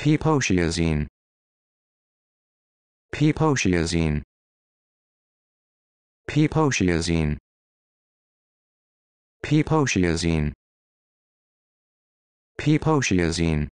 Pepotiazine. p Pepotiazine. p Pepotiazine.